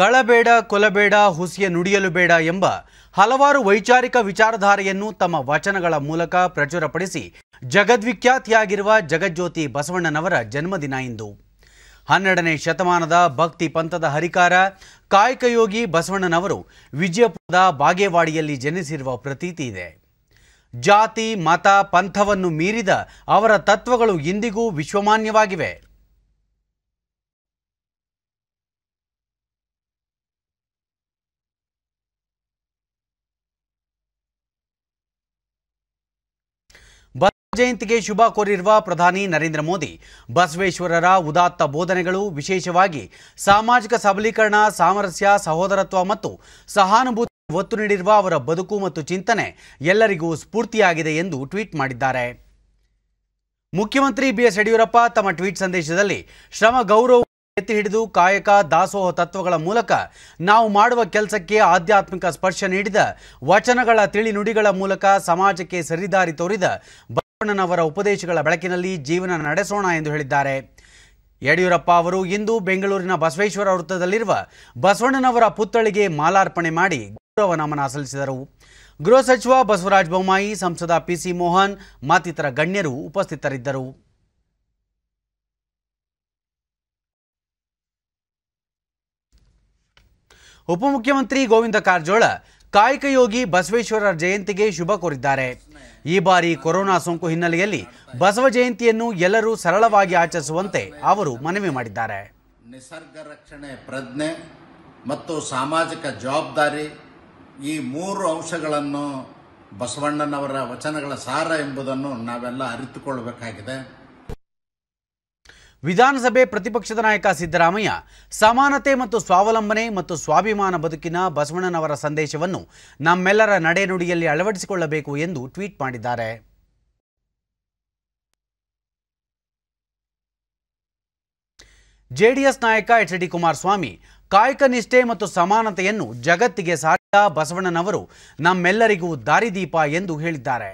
ಕಳಬೇಡ ಕೊಲಬೇಡ ಹುಸಿಯ ನುಡಿಯಲು ಬೇಡ ಎಂಬ ಹಲವಾರು ವೈಚಾರಿಕ ವಿಚಾರಧಾರೆಯನ್ನು ತಮ್ಮ ವಚನಗಳ ಮೂಲಕ ಪ್ರಚುರಪಡಿಸಿ ಜಗದ್ವಿಖ್ಯಾತಿಯಾಗಿರುವ ಜಗಜ್ಯೋತಿ ಬಸವಣ್ಣನವರ ಜನ್ಮದಿನ ಇಂದು ಹನ್ನೆರಡನೇ ಶತಮಾನದ ಭಕ್ತಿ ಪಂಥದ ಹರಿಕಾರ ಕಾಯಕಯೋಗಿ ಬಸವಣ್ಣನವರು ವಿಜಯಪುರದ ಬಾಗೇವಾಡಿಯಲ್ಲಿ ಜನಿಸಿರುವ ಪ್ರತೀತಿ ಇದೆ ಜಾತಿ ಮತ ಪಂಥವನ್ನು ಮೀರಿದ ಅವರ ತತ್ವಗಳು ಇಂದಿಗೂ ವಿಶ್ವಮಾನ್ಯವಾಗಿವೆ ಜಯಂತಿಗೆ ಶುಭ ಕೋರಿರುವ ಪ್ರಧಾನಿ ನರೇಂದ್ರ ಮೋದಿ ಬಸವೇಶ್ವರರ ಉದಾತ್ತ ಬೋಧನೆಗಳು ವಿಶೇಷವಾಗಿ ಸಾಮಾಜಿಕ ಸಬಲೀಕರಣ ಸಾಮರಸ್ಯ ಸಹೋದರತ್ವ ಮತ್ತು ಸಹಾನುಭೂತಿ ಒತ್ತು ನೀಡಿರುವ ಅವರ ಬದುಕು ಮತ್ತು ಚಿಂತನೆ ಎಲ್ಲರಿಗೂ ಸ್ಫೂರ್ತಿಯಾಗಿದೆ ಎಂದು ಟ್ವೀಟ್ ಮಾಡಿದ್ದಾರೆ ಮುಖ್ಯಮಂತ್ರಿ ಬಿಎಸ್ ಯಡಿಯೂರಪ್ಪ ತಮ್ಮ ಟ್ವೀಟ್ ಸಂದೇಶದಲ್ಲಿ ಶ್ರಮ ಗೌರವ ಎತ್ತಿ ಹಿಡಿದು ಕಾಯಕ ದಾಸೋಹ ತತ್ವಗಳ ಮೂಲಕ ನಾವು ಮಾಡುವ ಕೆಲಸಕ್ಕೆ ಆಧ್ಯಾತ್ಮಿಕ ಸ್ಪರ್ಶ ನೀಡಿದ ವಚನಗಳ ತಿಳಿನುಡಿಗಳ ಮೂಲಕ ಸಮಾಜಕ್ಕೆ ಸರಿದಾರಿ ತೋರಿದ ನವರ ಉಪದೇಶಗಳ ಬೆಳಕಿನಲ್ಲಿ ಜೀವನ ನಡೆಸೋಣ ಎಂದು ಹೇಳಿದ್ದಾರೆ ಯಡಿಯೂರಪ್ಪ ಅವರು ಇಂದು ಬೆಂಗಳೂರಿನ ಬಸವೇಶ್ವರ ವೃತ್ತದಲ್ಲಿರುವ ಬಸವಣ್ಣನವರ ಪುತ್ಥಳಿಗೆ ಮಾಲಾರ್ಪಣೆ ಮಾಡಿ ಗೌರವ ನಮನ ಸಲ್ಲಿಸಿದರು ಗೃಹ ಸಚಿವ ಬಸವರಾಜ ಬೊಮ್ಮಾಯಿ ಸಂಸದ ಪಿಸಿ ಮೋಹನ್ ಮತ್ತಿತರ ಗಣ್ಯರು ಉಪಸ್ಥಿತರಿದ್ದರು ಉಪಮುಖ್ಯಮಂತ್ರಿ ಗೋವಿಂದ ಕಾರಜೋಳ ಕಾಯಕ ಯೋಗಿ ಬಸವೇಶ್ವರ ಜಯಂತಿಗೆ ಶುಭ ಕೋರಿದ್ದಾರೆ ಈ ಬಾರಿ ಕೊರೋನಾ ಸೋಂಕು ಹಿನ್ನೆಲೆಯಲ್ಲಿ ಬಸವ ಜಯಂತಿಯನ್ನು ಎಲ್ಲರೂ ಸರಳವಾಗಿ ಆಚರಿಸುವಂತೆ ಅವರು ಮನವಿ ಮಾಡಿದ್ದಾರೆ ನಿಸರ್ಗ ರಕ್ಷಣೆ ಪ್ರಜ್ಞೆ ಮತ್ತು ಸಾಮಾಜಿಕ ಜವಾಬ್ದಾರಿ ಈ ಮೂರು ಅಂಶಗಳನ್ನು ಬಸವಣ್ಣನವರ ವಚನಗಳ ಸಾರ ಎಂಬುದನ್ನು ನಾವೆಲ್ಲ ಅರಿತುಕೊಳ್ಳಬೇಕಾಗಿದೆ ವಿಧಾನಸಭೆ ಪ್ರತಿಪಕ್ಷದ ನಾಯಕ ಸಿದ್ದರಾಮಯ್ಯ ಸಮಾನತೆ ಮತ್ತು ಸ್ವಾವಲಂಬನೆ ಮತ್ತು ಸ್ವಾಭಿಮಾನ ಬದುಕಿನ ಬಸವಣ್ಣನವರ ಸಂದೇಶವನ್ನು ನಮ್ಮೆಲ್ಲರ ನಡೆನುಡಿಯಲ್ಲಿ ಅಳವಡಿಸಿಕೊಳ್ಳಬೇಕು ಎಂದು ಟ್ವೀಟ್ ಮಾಡಿದ್ದಾರೆ ಜೆಡಿಎಸ್ ನಾಯಕ ಎಚ್ ಡಿ ಕುಮಾರಸ್ವಾಮಿ ಕಾಯಕ ನಿಷ್ಠೆ ಮತ್ತು ಸಮಾನತೆಯನ್ನು ಜಗತ್ತಿಗೆ ಸಾರಿದ ಬಸವಣ್ಣನವರು ನಮ್ಮೆಲ್ಲರಿಗೂ ದಾರಿದೀಪ ಎಂದು ಹೇಳಿದ್ದಾರೆ